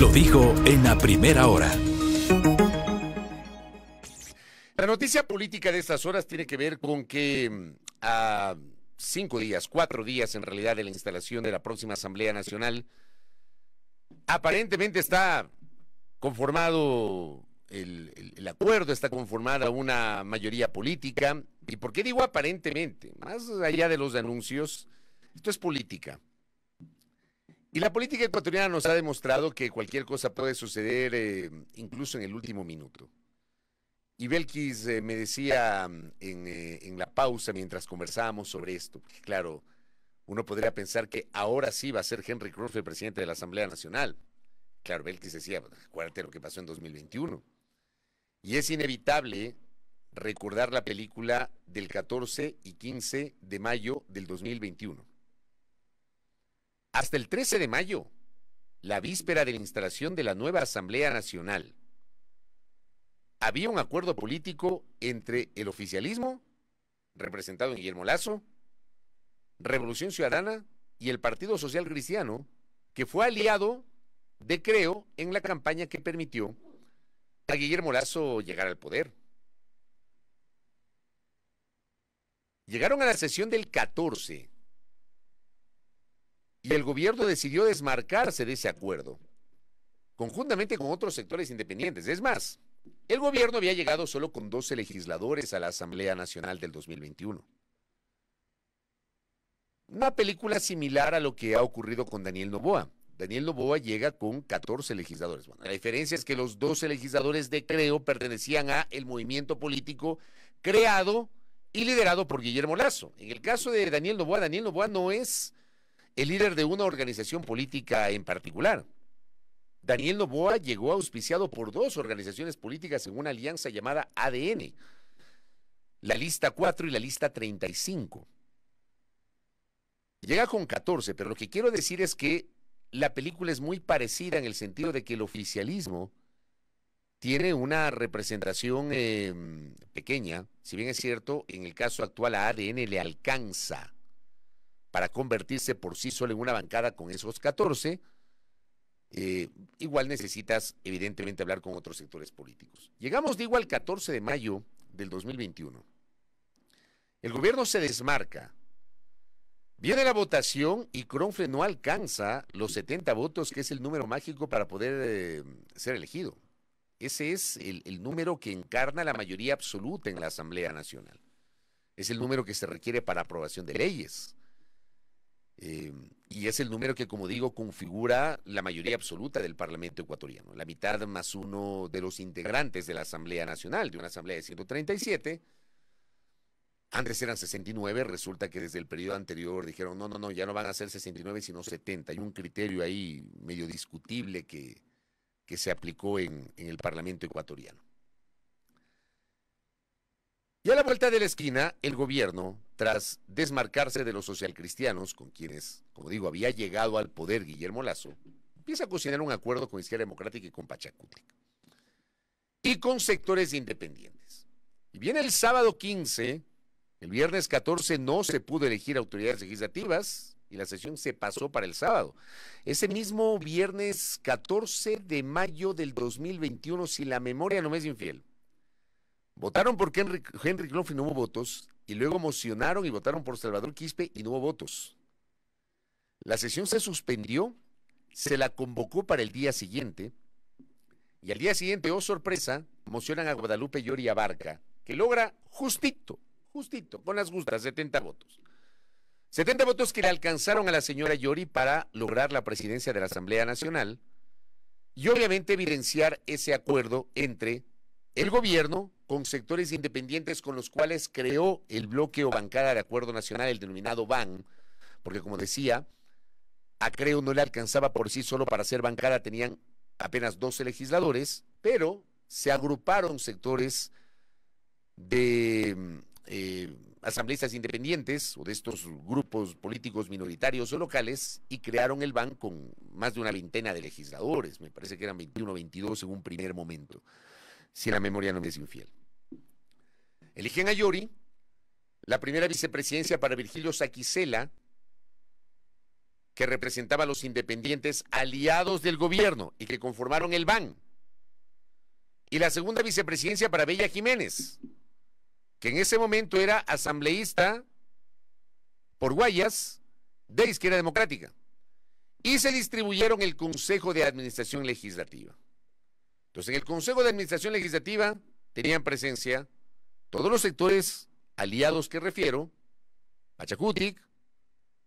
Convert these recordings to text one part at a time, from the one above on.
Lo dijo en la primera hora. La noticia política de estas horas tiene que ver con que mm, a cinco días, cuatro días en realidad de la instalación de la próxima Asamblea Nacional, aparentemente está conformado el, acuerdo, está conformada una mayoría política. ¿Y por qué digo aparentemente? Más allá de los anuncios, esto es política. Y la política ecuatoriana nos ha demostrado que cualquier cosa puede suceder eh, incluso en el último minuto. Y Belkis eh, me decía mm, eh, en, la pausa mientras conversábamos sobre esto, claro, uno podría pensar que ahora sí va a ser Henry Cruz el presidente de la Asamblea Nacional. Claro, Belkis decía, acuérdate lo que pasó en 2021. Y es inevitable recordar la película del 14 y 15 de mayo del 2021 hasta el 13 de mayo, la víspera de la instalación de la nueva Asamblea Nacional, había un acuerdo político entre el oficialismo, representado en Guillermo Lazo, Revolución Ciudadana y el Partido Social Cristiano, que fue aliado de Creo en la campaña que permitió a Guillermo Lazo llegar al poder. Llegaron a la sesión del 14 y el gobierno decidió desmarcarse de ese acuerdo, conjuntamente con otros sectores independientes. Es más, el gobierno había llegado solo con 12 legisladores a la Asamblea Nacional del 2021. Una película similar a lo que ha ocurrido con Daniel Novoa. Daniel Novoa llega con 14 legisladores. la diferencia es que los 12 legisladores de Creo pertenecían a el movimiento político creado y liderado por Guillermo Lazo. En el caso de Daniel Novoa, Daniel Novoa no es el líder de una organización política en particular. Daniel Novoa llegó auspiciado por dos organizaciones políticas en una alianza llamada ADN, la lista 4 y la lista 35. Llega con 14, pero lo que quiero decir es que la película es muy parecida en el sentido de que el oficialismo tiene una representación eh, pequeña, si bien es cierto, en el caso actual a ADN le alcanza para convertirse por sí solo en una bancada con esos 14, eh, igual necesitas evidentemente hablar con otros sectores políticos. Llegamos, digo, al 14 de mayo del 2021. El gobierno se desmarca. Viene la votación y Cronfle no alcanza los 70 votos, que es el número mágico para poder eh, ser elegido. Ese es el, el número que encarna la mayoría absoluta en la Asamblea Nacional. Es el número que se requiere para aprobación de leyes eh, y es el número que, como digo, configura la mayoría absoluta del Parlamento ecuatoriano, la mitad más uno de los integrantes de la Asamblea Nacional, de una Asamblea de 137. Antes eran 69, resulta que desde el periodo anterior dijeron, no, no, no, ya no van a ser 69, sino 70. Hay un criterio ahí medio discutible que, se aplicó en el Parlamento ecuatoriano. Y a la vuelta de la esquina, el gobierno, tras desmarcarse de los socialcristianos, con quienes, como digo, había llegado al poder Guillermo Lazo, empieza a cocinar un acuerdo con Izquierda Democrática y con Pachacútec. Y con sectores independientes. Y viene el sábado 15, el viernes 14 no se pudo elegir autoridades legislativas y la sesión se pasó para el sábado. Ese mismo viernes 14 de mayo del 2021, si la memoria no me es infiel, Votaron por Henry, Henry y no hubo votos, y luego mocionaron y votaron por Salvador Quispe y no hubo votos. La sesión se suspendió, se la convocó para el día siguiente, y al día siguiente, oh sorpresa, mocionan a Guadalupe Llori Abarca, que logra justito, justito, con las gustas, 70 votos. 70 votos que le alcanzaron a la señora Llori para lograr la presidencia de la Asamblea Nacional y obviamente evidenciar ese acuerdo entre el gobierno con sectores independientes con los cuales creó el bloque o bancada de acuerdo nacional, el denominado BAN, porque como decía, a Creo no le alcanzaba por sí solo para ser bancada, tenían apenas 12 legisladores, pero se agruparon sectores de eh, asambleístas independientes o de estos grupos políticos minoritarios o locales y crearon el BAN con más de una veintena de legisladores, me parece que eran 21 o 22 en un primer momento, si la memoria no me es infiel. Eligen a Yori, la primera vicepresidencia para Virgilio Saquicela, que representaba a los independientes aliados del gobierno y que conformaron el BAN. Y la segunda vicepresidencia para Bella Jiménez, que en ese momento era asambleísta por Guayas de Izquierda Democrática. Y se distribuyeron el Consejo de Administración Legislativa. Entonces, en el Consejo de Administración Legislativa tenían presencia todos los sectores aliados que refiero, Pachacutic,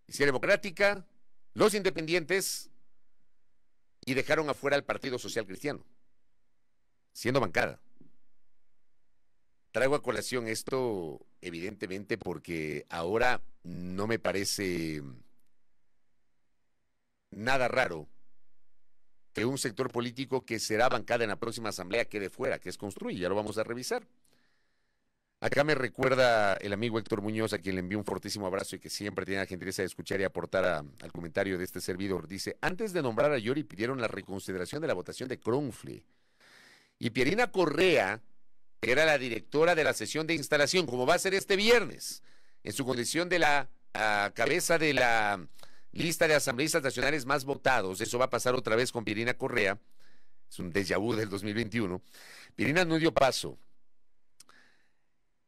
Izquierda Democrática, los independientes, y dejaron afuera al Partido Social Cristiano, siendo bancada. Traigo a colación esto, evidentemente, porque ahora no me parece nada raro que un sector político que será bancada en la próxima asamblea quede fuera, que es construir, ya lo vamos a revisar. Acá me recuerda el amigo Héctor Muñoz, a quien le envío un fortísimo abrazo y que siempre tiene la gentileza de escuchar y aportar al comentario de este servidor. Dice, antes de nombrar a Yori pidieron la reconsideración de la votación de Cronfle. Y Pierina Correa, que era la directora de la sesión de instalación, como va a ser este viernes, en su condición de la cabeza de la lista de asambleístas nacionales más votados, eso va a pasar otra vez con Pierina Correa, es un déjà vu del 2021, Pierina no dio paso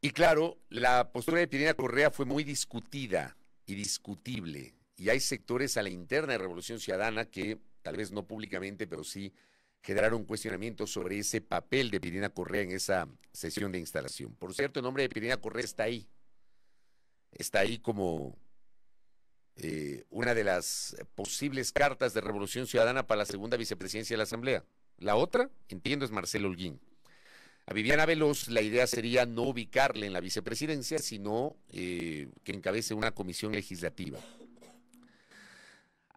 y claro, la postura de Pirina Correa fue muy discutida y discutible. Y hay sectores a la interna de Revolución Ciudadana que, tal vez no públicamente, pero sí generaron cuestionamientos sobre ese papel de Pirina Correa en esa sesión de instalación. Por cierto, el nombre de Pirina Correa está ahí. Está ahí como eh, una de las posibles cartas de Revolución Ciudadana para la segunda vicepresidencia de la Asamblea. La otra, entiendo, es Marcelo Holguín. A Viviana Veloz la idea sería no ubicarle en la vicepresidencia, sino eh, que encabece una comisión legislativa.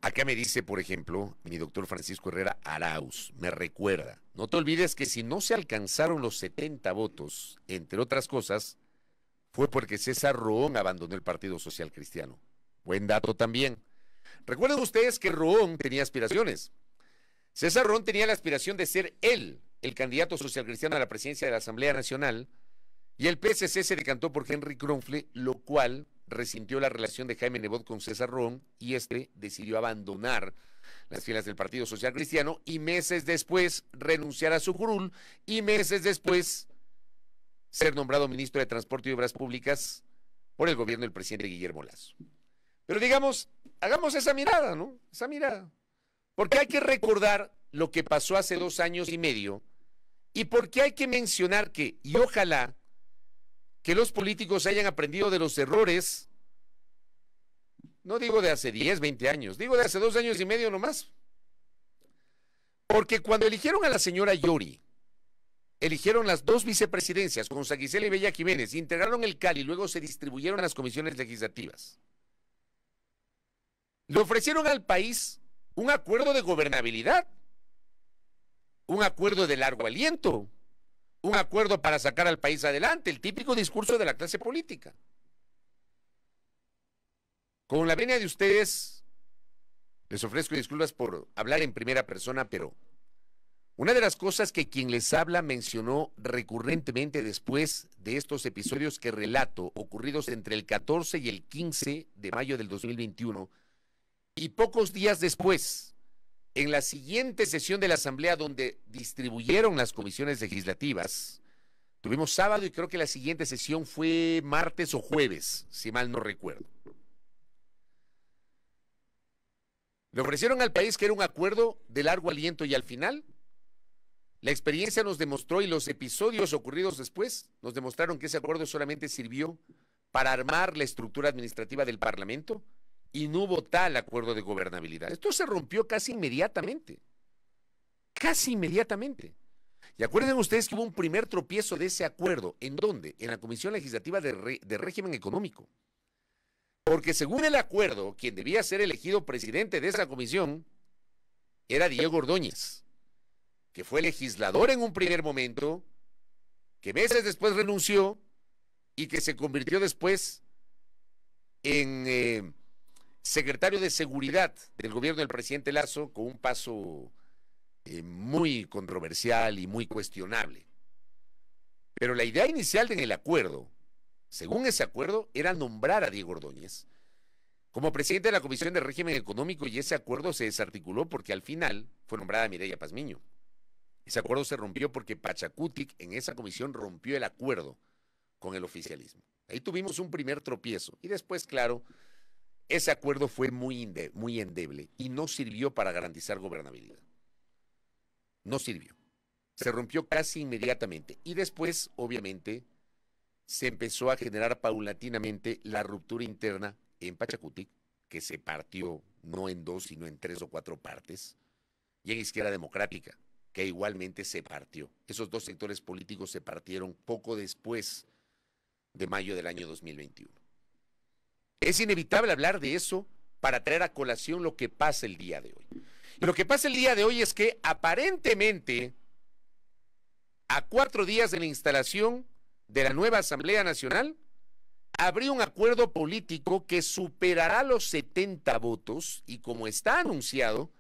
Acá me dice, por ejemplo, mi doctor Francisco Herrera Arauz, me recuerda, no te olvides que si no se alcanzaron los 70 votos, entre otras cosas, fue porque César Roón abandonó el Partido Social Cristiano. Buen dato también. Recuerden ustedes que Roón tenía aspiraciones. César Roón tenía la aspiración de ser él el candidato cristiano a la presidencia de la Asamblea Nacional, y el PSC se decantó por Henry Kronfle, lo cual resintió la relación de Jaime Nebot con César Ron y este decidió abandonar las filas del Partido Social Cristiano y meses después renunciar a su curul y meses después ser nombrado ministro de Transporte y Obras Públicas por el gobierno del presidente Guillermo Lazo. Pero digamos, hagamos esa mirada, ¿no? Esa mirada. Porque hay que recordar lo que pasó hace dos años y medio y porque hay que mencionar que, y ojalá, que los políticos hayan aprendido de los errores, no digo de hace 10, 20 años, digo de hace dos años y medio nomás. Porque cuando eligieron a la señora Yori, eligieron las dos vicepresidencias, con Saquicela y Bella Jiménez, integraron el CAL y luego se distribuyeron a las comisiones legislativas. Le ofrecieron al país un acuerdo de gobernabilidad un acuerdo de largo aliento, un acuerdo para sacar al país adelante, el típico discurso de la clase política. Con la venia de ustedes, les ofrezco disculpas por hablar en primera persona, pero una de las cosas que quien les habla mencionó recurrentemente después de estos episodios que relato, ocurridos entre el 14 y el 15 de mayo del 2021, y pocos días después, en la siguiente sesión de la Asamblea donde distribuyeron las comisiones legislativas, tuvimos sábado y creo que la siguiente sesión fue martes o jueves, si mal no recuerdo. Le ofrecieron al país que era un acuerdo de largo aliento y al final, la experiencia nos demostró y los episodios ocurridos después nos demostraron que ese acuerdo solamente sirvió para armar la estructura administrativa del Parlamento y no hubo tal acuerdo de gobernabilidad. Esto se rompió casi inmediatamente. Casi inmediatamente. Y acuerden ustedes que hubo un primer tropiezo de ese acuerdo. ¿En dónde? En la Comisión Legislativa de, Régimen Económico. Porque según el acuerdo, quien debía ser elegido presidente de esa comisión era Diego Ordóñez, que fue legislador en un primer momento, que meses después renunció y que se convirtió después en eh, secretario de Seguridad del gobierno del presidente Lazo con un paso eh, muy controversial y muy cuestionable. Pero la idea inicial en el acuerdo, según ese acuerdo, era nombrar a Diego Ordóñez como presidente de la Comisión de Régimen Económico y ese acuerdo se desarticuló porque al final fue nombrada Mireya Pazmiño. Ese acuerdo se rompió porque Pachacútic en esa comisión rompió el acuerdo con el oficialismo. Ahí tuvimos un primer tropiezo y después, claro, ese acuerdo fue muy, muy endeble y no sirvió para garantizar gobernabilidad. No sirvió. Se rompió casi inmediatamente. Y después, obviamente, se empezó a generar paulatinamente la ruptura interna en Pachacutic, que se partió no en dos, sino en tres o cuatro partes, y en Izquierda Democrática, que igualmente se partió. Esos dos sectores políticos se partieron poco después de mayo del año 2021. Es inevitable hablar de eso para traer a colación lo que pasa el día de hoy. Y lo que pasa el día de hoy es que aparentemente, a cuatro días de la instalación de la nueva Asamblea Nacional, habría un acuerdo político que superará los 70 votos y como está anunciado,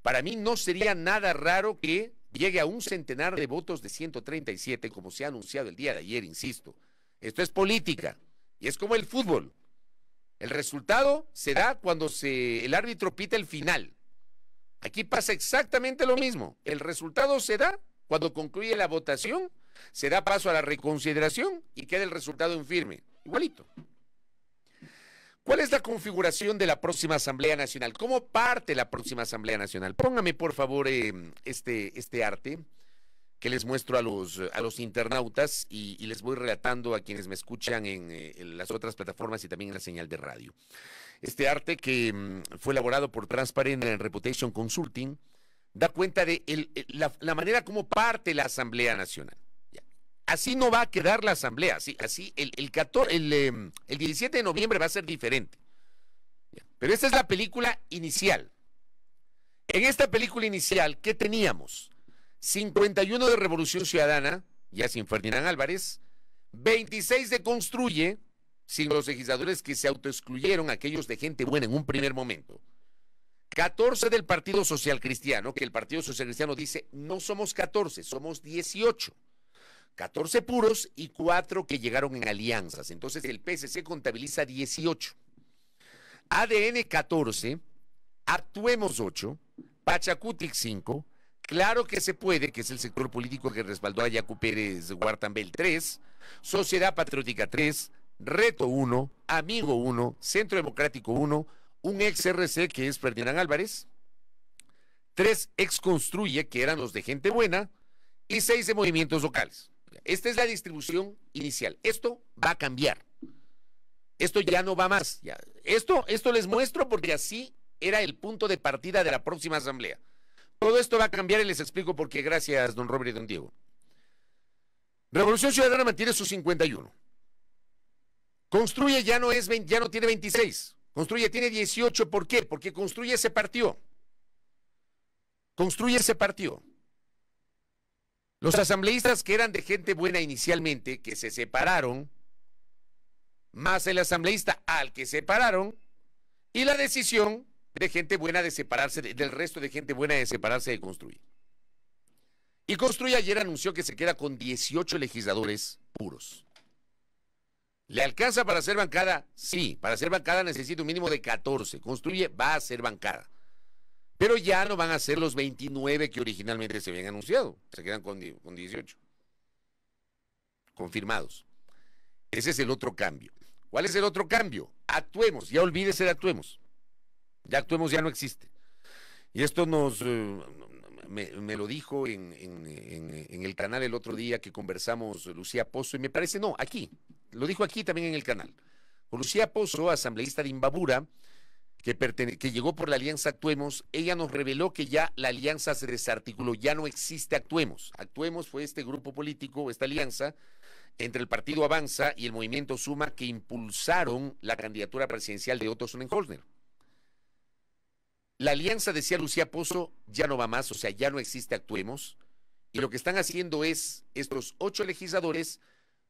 para mí no sería nada raro que llegue a un centenar de votos de 137 como se ha anunciado el día de ayer, insisto. Esto es política y es como el fútbol. El resultado se da cuando se, el árbitro pita el final. Aquí pasa exactamente lo mismo. El resultado se da cuando concluye la votación, se da paso a la reconsideración y queda el resultado en firme. Igualito. ¿Cuál es la configuración de la próxima Asamblea Nacional? ¿Cómo parte la próxima Asamblea Nacional? Póngame, por favor, eh, este, este arte que les muestro a los, a los internautas y, les voy relatando a quienes me escuchan eh, en, las otras plataformas y también en la señal de radio. Este arte que mm, fue elaborado por Transparent Reputation Consulting da cuenta de la, manera como parte la Asamblea Nacional. Así no va a quedar la Asamblea, así, así el, el, el, 17 em, de noviembre va a ser diferente. Pero esta es la película inicial. En esta película inicial, ¿qué teníamos? 51 de Revolución Ciudadana, ya sin Ferdinand Álvarez, 26 de Construye, sin los legisladores que se autoexcluyeron, aquellos de gente buena en un primer momento. 14 del Partido Social Cristiano, que el Partido Social Cristiano dice, no somos 14, somos 18. 14 puros y 4 que llegaron en alianzas. Entonces el PSC contabiliza 18. ADN 14, Actuemos 8, ...Pachacutic 5, Claro que se puede, que es el sector político que respaldó a Yacu Pérez Guartambel 3, Sociedad Patriótica 3, Reto 1, Amigo 1, Centro Democrático 1, un ex RC que es Ferdinand Álvarez, tres ex Construye que eran los de Gente Buena y seis de movimientos locales. Esta es la distribución inicial. Esto va a cambiar. Esto ya no va más. Esto, esto les muestro porque así era el punto de partida de la próxima asamblea. Todo esto va a cambiar y les explico por qué. Gracias, don Robert y don Diego. Revolución Ciudadana mantiene su 51. Construye ya no, es, ya no tiene 26. Construye tiene 18. ¿Por qué? Porque Construye ese partió. Construye ese partió. Los asambleístas que eran de gente buena inicialmente, que se separaron, más el asambleísta al que separaron, y la decisión de gente buena de separarse, del resto de gente buena de separarse de construir Y Construye ayer anunció que se queda con 18 legisladores puros. ¿Le alcanza para ser bancada? Sí, para ser bancada necesita un mínimo de 14. Construye va a ser bancada. Pero ya no van a ser los 29 que originalmente se habían anunciado. Se quedan con, con 18. Confirmados. Ese es el otro cambio. ¿Cuál es el otro cambio? Actuemos, ya olvídese de actuemos. Ya actuemos, ya no existe. Y esto nos, eh, me, lo dijo en, el canal el otro día que conversamos Lucía Pozo, y me parece, no, aquí, lo dijo aquí también en el canal. Lucía Pozo, asambleísta de Imbabura, que, que llegó por la alianza Actuemos, ella nos reveló que ya la alianza se desarticuló, ya no existe Actuemos. Actuemos fue este grupo político, esta alianza, entre el partido Avanza y el movimiento Suma que impulsaron la candidatura presidencial de Otto Sonnenholzner. La alianza, decía Lucía Pozo, ya no va más, o sea, ya no existe Actuemos. Y lo que están haciendo es estos ocho legisladores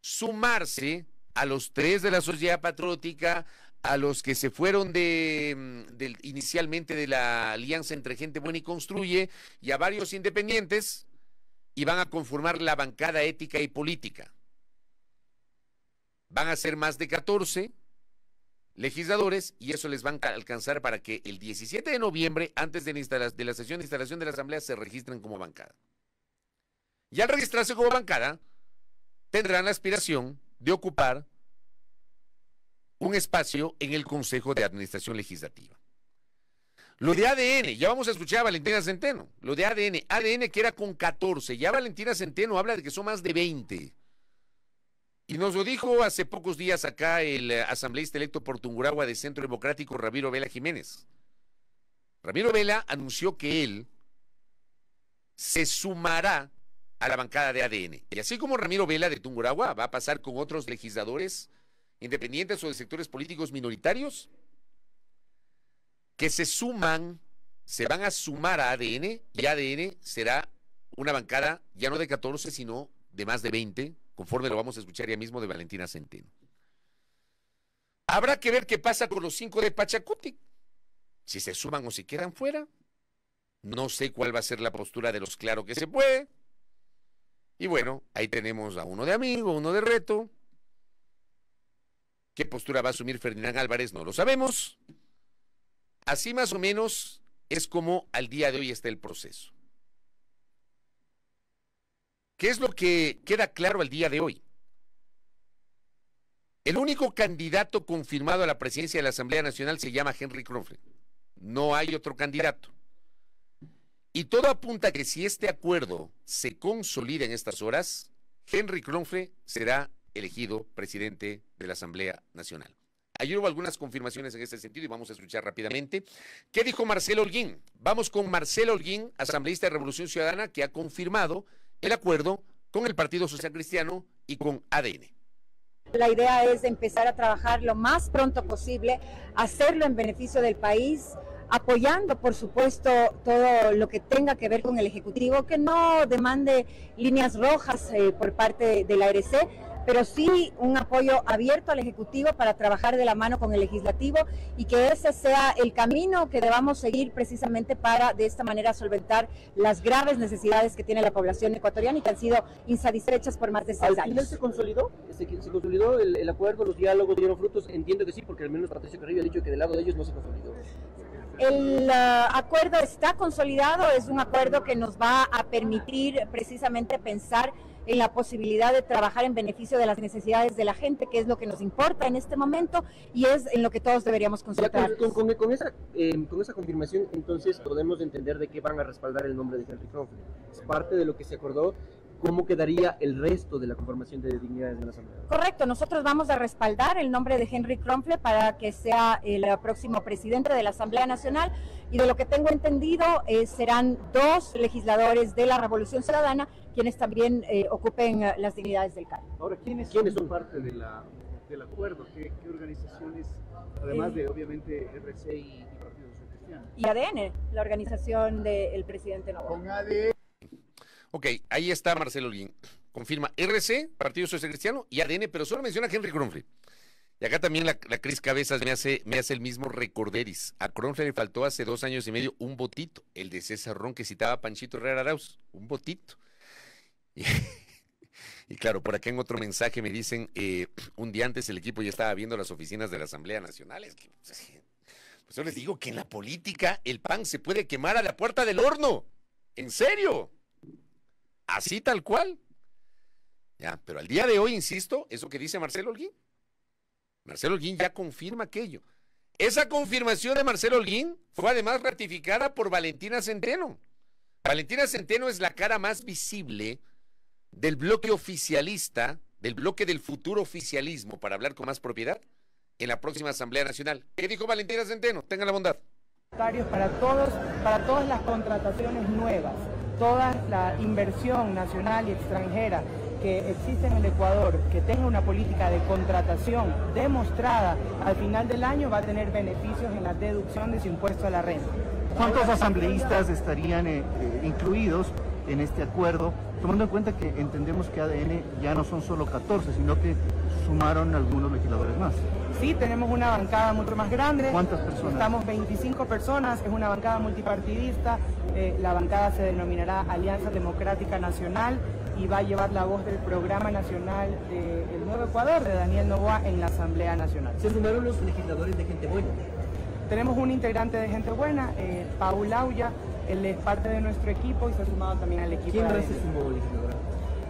sumarse a los tres de la sociedad patriótica, a los que se fueron de, mm, inicialmente de la alianza entre Gente Buena y Construye, y a varios independientes, y van a conformar la bancada ética y política. Van a ser más de 14, legisladores y eso les va a alcanzar para que el 17 de noviembre, antes de la, de la sesión de instalación de la Asamblea, se registren como bancada. Y al registrarse como bancada, tendrán la aspiración de ocupar un espacio en el Consejo de Administración Legislativa. Lo de ADN, ya vamos a escuchar a Valentina Centeno. Lo de ADN, ADN que era con 14, ya Valentina Centeno habla de que son más de 20. Y nos lo dijo hace pocos días acá el eh, asambleísta electo por Tungurahua de Centro Democrático, Ramiro Vela Jiménez. Ramiro Vela anunció que él se sumará a la bancada de ADN. Y así como Ramiro Vela de Tungurahua va a pasar con otros legisladores independientes o de sectores políticos minoritarios que se suman, se van a sumar a ADN y ADN será una bancada ya no de 14, sino de más de 20 conforme lo vamos a escuchar ya mismo de Valentina Centeno. Habrá que ver qué pasa con los cinco de Pachacuti, si se suman o si quedan fuera. No sé cuál va a ser la postura de los claro que se puede. Y bueno, ahí tenemos a uno de amigo, uno de reto. ¿Qué postura va a asumir Ferdinand Álvarez? No lo sabemos. Así más o menos es como al día de hoy está el proceso. ¿Qué es lo que queda claro al día de hoy? El único candidato confirmado a la presidencia de la Asamblea Nacional se llama Henry Kronfre. No hay otro candidato. Y todo apunta a que si este acuerdo se consolida en estas horas, Henry Kronfre será elegido presidente de la Asamblea Nacional. Ayer hubo algunas confirmaciones en este sentido y vamos a escuchar rápidamente. ¿Qué dijo Marcelo Holguín? Vamos con Marcelo Holguín, asambleísta de Revolución Ciudadana, que ha confirmado el acuerdo con el Partido Social Cristiano y con ADN. La idea es empezar a trabajar lo más pronto posible, hacerlo en beneficio del país, apoyando, por supuesto, todo lo que tenga que ver con el Ejecutivo, que no demande líneas rojas eh, por parte del de la ARC, pero sí un apoyo abierto al Ejecutivo para trabajar de la mano con el Legislativo y que ese sea el camino que debamos seguir precisamente para de esta manera solventar las graves necesidades que tiene la población ecuatoriana y que han sido insatisfechas por más de seis años. se consolidó? ¿Se, consolidó el, acuerdo? ¿Los diálogos dieron frutos? Entiendo que sí, porque al menos Patricio Carrillo ha dicho que del lado de ellos no se consolidó. El uh, acuerdo está consolidado, es un acuerdo que nos va a permitir precisamente pensar en la posibilidad de trabajar en beneficio de las necesidades de la gente, que es lo que nos importa en este momento y es en lo que todos deberíamos concentrar. Eh, con, esa, confirmación, entonces podemos entender de qué van a respaldar el nombre de Henry Es parte de lo que se acordó cómo quedaría el resto de la conformación de dignidades de la Asamblea. Correcto, nosotros vamos a respaldar el nombre de Henry Kronfle para que sea el próximo presidente de la Asamblea Nacional y de lo que tengo entendido eh, serán dos legisladores de la Revolución Ciudadana quienes también eh, ocupen eh, las dignidades del cargo. Ahora, ¿quiénes, son parte del acuerdo? ¿Qué, organizaciones, además de eh, obviamente RC y, Partido Social Cristiano? Y ADN, la organización del presidente Novoa. Con ADN. Ok, ahí está Marcelo Olguín. Confirma RC, Partido Social Cristiano y ADN, pero solo menciona a Henry Cronfrey. Y acá también la, la Cris Cabezas me hace, me hace el mismo recorderis. A Cronfrey le faltó hace dos años y medio un botito, el de César Ron que citaba Panchito Herrera Arauz, un botito. Y, claro, por acá en otro mensaje me dicen, eh, un día antes el equipo ya estaba viendo las oficinas de la Asamblea Nacional. Pues, pues yo les digo que en la política el pan se puede quemar a la puerta del horno. ¿En serio? Así tal cual. Ya, pero al día de hoy, insisto, eso que dice Marcelo Holguín. Marcelo Holguín ya confirma aquello. Esa confirmación de Marcelo Holguín fue además ratificada por Valentina Centeno. Valentina Centeno es la cara más visible del bloque oficialista, del bloque del futuro oficialismo, para hablar con más propiedad, en la próxima Asamblea Nacional. ¿Qué dijo Valentina Centeno? Tenga la bondad. Para todos, para todas las contrataciones nuevas, toda la inversión nacional y extranjera que existe en el Ecuador, que tenga una política de contratación demostrada, al final del año va a tener beneficios en la deducción de su impuesto a la renta. ¿Cuántos asambleístas estarían eh, eh, incluidos en este acuerdo, tomando en cuenta que entendemos que ADN ya no son solo 14, sino que sumaron algunos legisladores más. Sí, tenemos una bancada mucho más grande. ¿Cuántas personas? Estamos 25 personas, es una bancada multipartidista, eh, la bancada se denominará Alianza Democrática Nacional y va a llevar la voz del Programa Nacional del Nuevo Ecuador de Daniel Novoa en la Asamblea Nacional. Se sumaron los legisladores de Gente Buena. Tenemos un integrante de Gente Buena, eh, Paul Aulla, él es parte de nuestro equipo y se ha sumado también al equipo. ¿Quién de se sumó,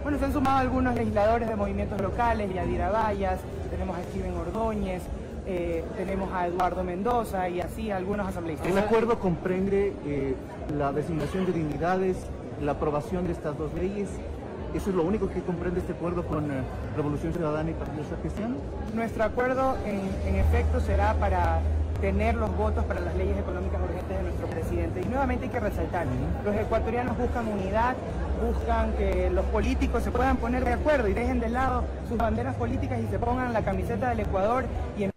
Bueno, se han sumado algunos legisladores de movimientos locales, Yadira Vallas, tenemos a Steven Ordóñez, eh, tenemos a Eduardo Mendoza y así algunos asambleístas. El acuerdo comprende eh, la designación de dignidades, la aprobación de estas dos leyes ¿Eso es lo único que comprende este acuerdo con eh, Revolución Ciudadana y Partido Social Nuestro acuerdo, en, efecto, será para tener los votos para las leyes económicas urgentes de nuestro presidente. Y nuevamente hay que resaltar, los ecuatorianos buscan unidad, buscan que los políticos se puedan poner de acuerdo y dejen de lado sus banderas políticas y se pongan la camiseta del Ecuador. Y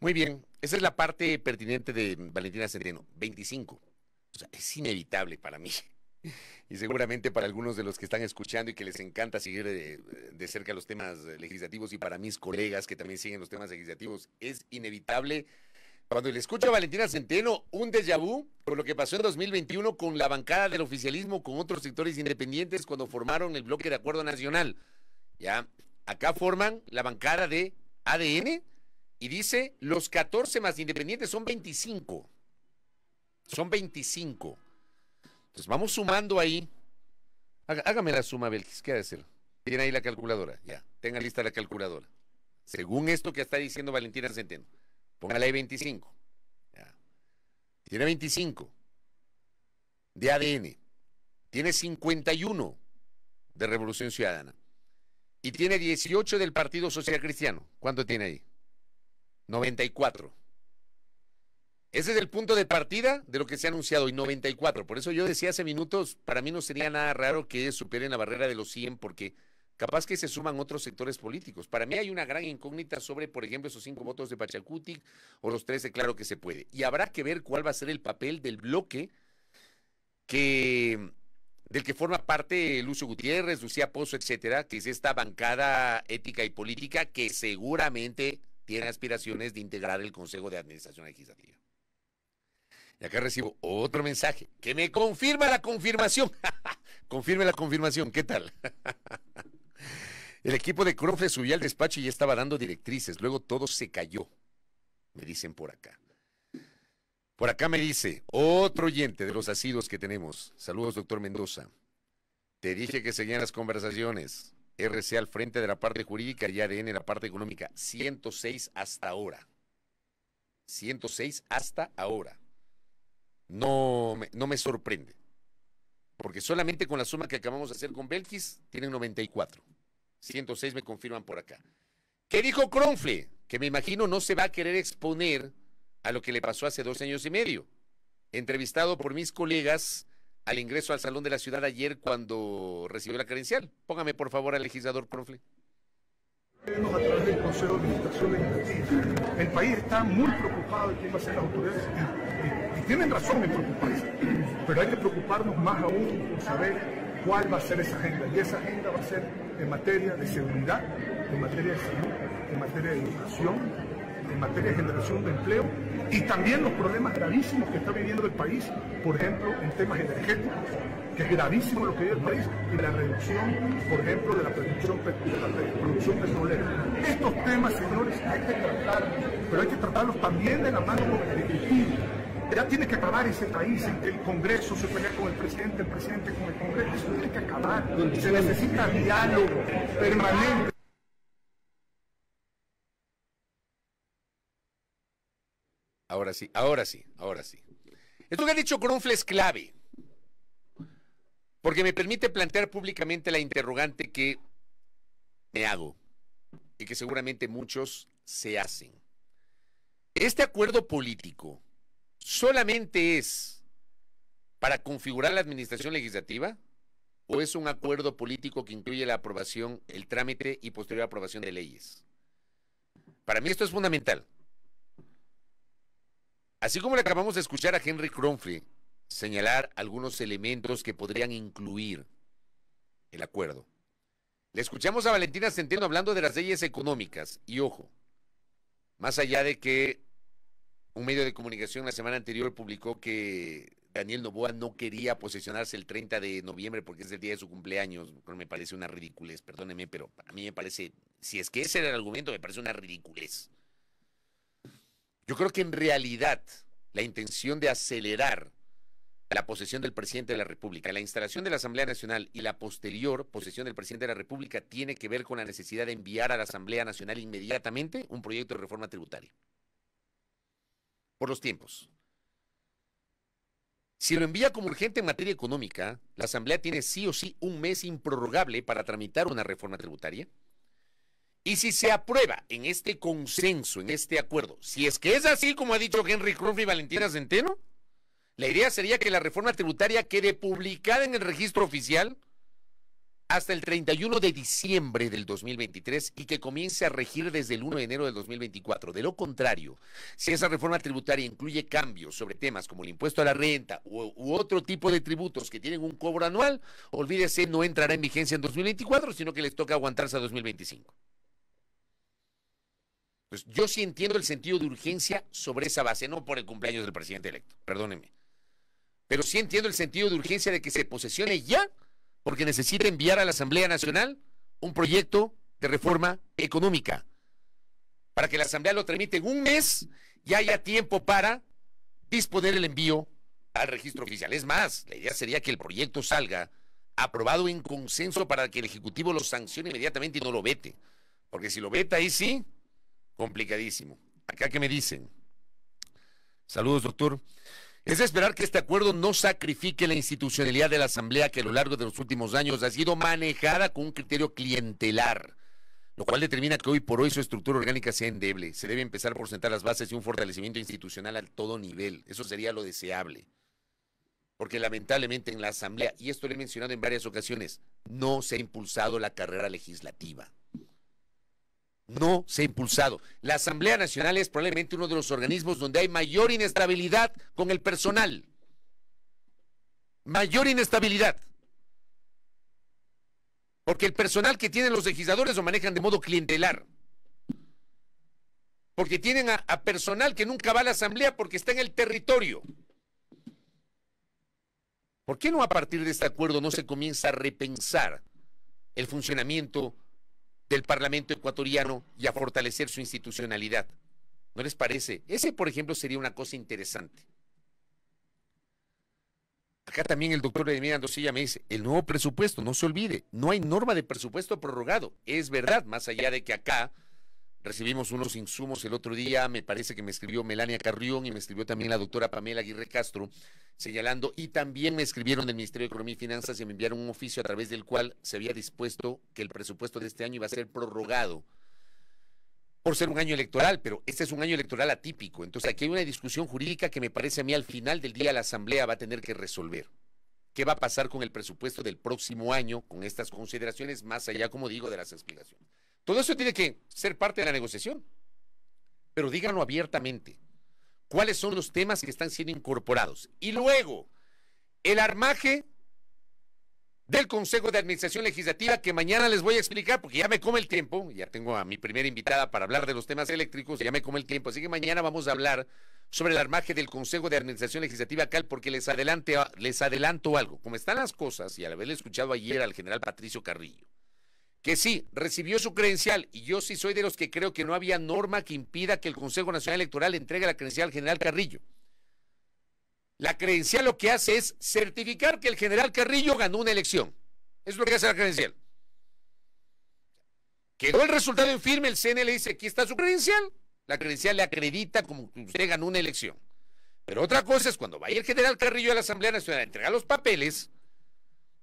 Muy bien, esa es la parte pertinente de Valentina Sereno, 25. O sea, es inevitable para mí y seguramente para algunos de los que están escuchando y que les encanta seguir eh, de, cerca los temas eh, legislativos y para mis colegas que también siguen los temas legislativos, es inevitable. Cuando le escucho a Valentina Centeno, un déjà por lo que pasó en 2021 con la bancada del oficialismo, con otros sectores independientes cuando formaron el bloque de acuerdo nacional. Ya, acá forman la bancada de ADN y dice los 14 más independientes son 25. Son 25. Entonces vamos sumando ahí. Hágame la suma, Belkis, ¿qué ha Tiene ahí la calculadora, ya. Tenga lista la calculadora. Según esto que está diciendo Valentina Centeno, póngale ahí 25. Ya. Tiene 25 de ADN. Tiene 51 de Revolución Ciudadana. Y tiene 18 del Partido Social Cristiano. ¿Cuánto tiene ahí? 94. Ese es el punto de partida de lo que se ha anunciado, y 94. Por eso yo decía hace minutos, para mí no sería nada raro que superen la barrera de los 100, porque capaz que se suman otros sectores políticos. Para mí hay una gran incógnita sobre, por ejemplo, esos cinco votos de Pachacuti o los 13, claro que se puede. Y habrá que ver cuál va a ser el papel del bloque que del que forma parte Lucio Gutiérrez, Lucía Pozo, etcétera, que es esta bancada ética y política que seguramente tiene aspiraciones de integrar el Consejo de Administración Legislativa. Y acá recibo otro mensaje que me confirma la confirmación. Confirme la confirmación, ¿qué tal? El equipo de Crofle subió al despacho y ya estaba dando directrices. Luego todo se cayó, me dicen por acá. Por acá me dice otro oyente de los asidos que tenemos. Saludos, doctor Mendoza. Te dije que seguían las conversaciones. RC al frente de la parte jurídica y ADN en la parte económica. 106 hasta ahora. 106 hasta ahora no me, no me sorprende. Porque solamente con la suma que acabamos de hacer con Belkis, tienen 94. 106 me confirman por acá. ¿Qué dijo Cronfle? Que me imagino no se va a querer exponer a lo que le pasó hace dos años y medio. Entrevistado por mis colegas al ingreso al Salón de la Ciudad ayer cuando recibió la credencial. Póngame por favor al legislador Cronfle. El país está muy preocupado de quién va a ser las autoridades tienen razón en preocuparse, pero hay que preocuparnos más aún por saber cuál va a ser esa agenda. Y esa agenda va a ser en materia de seguridad, en materia de salud, en materia de educación, en materia de generación de empleo y también los problemas gravísimos que está viviendo el país, por ejemplo, en temas energéticos, que es gravísimo lo que vive el país, y la reducción, por ejemplo, de la producción, petrolera. Estos temas, señores, hay que tratar, pero hay que tratarlos también de la mano con el ya tiene que acabar ese país en que el Congreso se pelea con el presidente, el presidente con el Congreso. Eso tiene que acabar. Se necesita diálogo permanente. Ahora sí, ahora sí, ahora sí. Esto que ha dicho Grunfle es clave, porque me permite plantear públicamente la interrogante que me hago y que seguramente muchos se hacen. Este acuerdo político solamente es para configurar la administración legislativa o es un acuerdo político que incluye la aprobación, el trámite y posterior aprobación de leyes. Para mí esto es fundamental. Así como le acabamos de escuchar a Henry Cronfrey señalar algunos elementos que podrían incluir el acuerdo. Le escuchamos a Valentina Centeno hablando de las leyes económicas y ojo, más allá de que un medio de comunicación la semana anterior publicó que Daniel Novoa no quería posesionarse el 30 de noviembre porque es el día de su cumpleaños. Me parece una ridiculez, perdóneme, pero a mí me parece, si es que ese era el argumento, me parece una ridiculez. Yo creo que en realidad la intención de acelerar la posesión del presidente de la República, la instalación de la Asamblea Nacional y la posterior posesión del presidente de la República tiene que ver con la necesidad de enviar a la Asamblea Nacional inmediatamente un proyecto de reforma tributaria por los tiempos. Si lo envía como urgente en materia económica, la Asamblea tiene sí o sí un mes improrrogable para tramitar una reforma tributaria. Y si se aprueba en este consenso, en este acuerdo, si es que es así como ha dicho Henry Crump y Valentina Centeno, la idea sería que la reforma tributaria quede publicada en el registro oficial hasta el 31 de diciembre del 2023 y que comience a regir desde el 1 de enero del 2024. De lo contrario, si esa reforma tributaria incluye cambios sobre temas como el impuesto a la renta u, otro tipo de tributos que tienen un cobro anual, olvídese, no entrará en vigencia en 2024, sino que les toca aguantarse a 2025. Pues yo sí entiendo el sentido de urgencia sobre esa base, no por el cumpleaños del presidente electo, perdónenme. Pero sí entiendo el sentido de urgencia de que se posesione ya porque necesita enviar a la Asamblea Nacional un proyecto de reforma económica para que la Asamblea lo tramite en un mes y haya tiempo para disponer el envío al registro oficial. Es más, la idea sería que el proyecto salga aprobado en consenso para que el Ejecutivo lo sancione inmediatamente y no lo vete. Porque si lo veta ahí sí, complicadísimo. Acá que me dicen. Saludos, doctor. Es esperar que este acuerdo no sacrifique la institucionalidad de la Asamblea que a lo largo de los últimos años ha sido manejada con un criterio clientelar, lo cual determina que hoy por hoy su estructura orgánica sea endeble. Se debe empezar por sentar las bases de un fortalecimiento institucional a todo nivel. Eso sería lo deseable. Porque lamentablemente en la Asamblea, y esto lo he mencionado en varias ocasiones, no se ha impulsado la carrera legislativa no se ha impulsado. La Asamblea Nacional es probablemente uno de los organismos donde hay mayor inestabilidad con el personal. Mayor inestabilidad. Porque el personal que tienen los legisladores lo manejan de modo clientelar. Porque tienen a, personal que nunca va a la asamblea porque está en el territorio. ¿Por qué no a partir de este acuerdo no se comienza a repensar el funcionamiento del Parlamento ecuatoriano y a fortalecer su institucionalidad. ¿No les parece? Ese, por ejemplo, sería una cosa interesante. Acá también el doctor Edmir Andosilla me dice, el nuevo presupuesto, no se olvide, no hay norma de presupuesto prorrogado. Es verdad, más allá de que acá recibimos unos insumos el otro día, me parece que me escribió Melania Carrión y me escribió también la doctora Pamela Aguirre Castro, señalando, y también me escribieron del Ministerio de Economía y Finanzas y me enviaron un oficio a través del cual se había dispuesto que el presupuesto de este año iba a ser prorrogado por ser un año electoral, pero este es un año electoral atípico. Entonces aquí hay una discusión jurídica que me parece a mí al final del día la Asamblea va a tener que resolver. ¿Qué va a pasar con el presupuesto del próximo año con estas consideraciones, más allá, como digo, de las aspiraciones todo eso tiene que ser parte de la negociación. Pero díganlo abiertamente. ¿Cuáles son los temas que están siendo incorporados? Y luego, el armaje del Consejo de Administración Legislativa que mañana les voy a explicar porque ya me come el tiempo, ya tengo a mi primera invitada para hablar de los temas eléctricos, ya me come el tiempo, así que mañana vamos a hablar sobre el armaje del Consejo de Administración Legislativa Cal porque les, adelante, les adelanto algo, como están las cosas y al haberle escuchado ayer al general Patricio Carrillo, que sí, recibió su credencial, y yo sí soy de los que creo que no había norma que impida que el Consejo Nacional Electoral entregue la credencial al general Carrillo. La credencial lo que hace es certificar que el general Carrillo ganó una elección. Eso es lo que hace la credencial. Quedó el resultado en firme, el CNE le dice, aquí está su credencial. La credencial le acredita como que usted ganó una elección. Pero otra cosa es cuando vaya el general Carrillo a la Asamblea Nacional a entregar los papeles,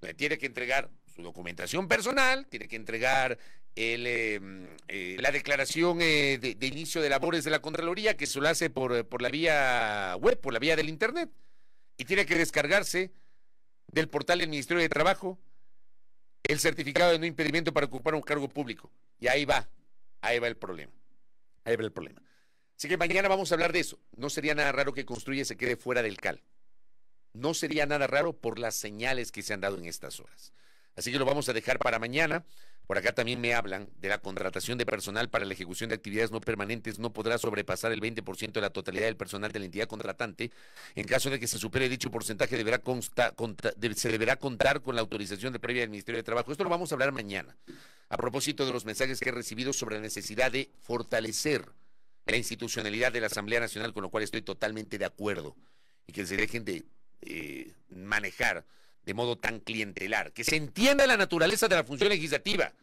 le tiene que entregar su documentación personal, tiene que entregar em, eh, la declaración eh, de, inicio de labores de la Contraloría, que se lo hace por, por la vía web, por la vía del Internet, y tiene que descargarse del portal del Ministerio de Trabajo el certificado de no impedimento para ocupar un cargo público. Y ahí va, ahí va el problema. Ahí va el problema. Así que mañana vamos a hablar de eso. No sería nada raro que Construye se quede fuera del CAL. No sería nada raro por las señales que se han dado en estas horas. Así que lo vamos a dejar para mañana. Por acá también me hablan de la contratación de personal para la ejecución de actividades no permanentes no podrá sobrepasar el 20% de la totalidad del personal de la entidad contratante. En caso de que se supere dicho porcentaje, deberá se deberá contar con la autorización de previa del Ministerio de Trabajo. Esto lo vamos a hablar mañana. A propósito de los mensajes que he recibido sobre la necesidad de fortalecer la institucionalidad de la Asamblea Nacional, con lo cual estoy totalmente de acuerdo y que se dejen de eh, manejar de modo tan clientelar, que se entienda la naturaleza de la función legislativa.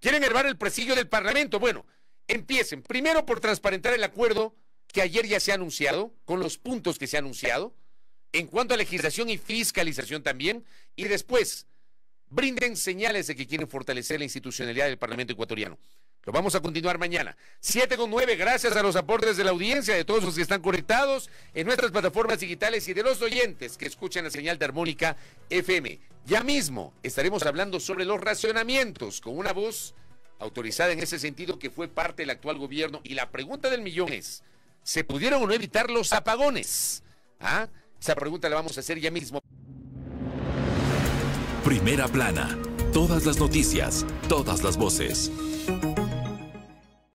Quieren herbar el presidio del Parlamento. Bueno, empiecen primero por transparentar el acuerdo que ayer ya se ha anunciado, con los puntos que se ha anunciado, en cuanto a legislación y fiscalización también, y después brinden señales de que quieren fortalecer la institucionalidad del Parlamento ecuatoriano. Lo vamos a continuar mañana. 7 con 9, gracias a los aportes de la audiencia, de todos los que están conectados en nuestras plataformas digitales y de los oyentes que escuchan la señal de Armónica FM. Ya mismo estaremos hablando sobre los racionamientos con una voz autorizada en ese sentido que fue parte del actual gobierno. Y la pregunta del millón es, ¿se pudieron o no evitar los apagones? ¿Ah? Esa pregunta la vamos a hacer ya mismo. Primera plana, todas las noticias, todas las voces.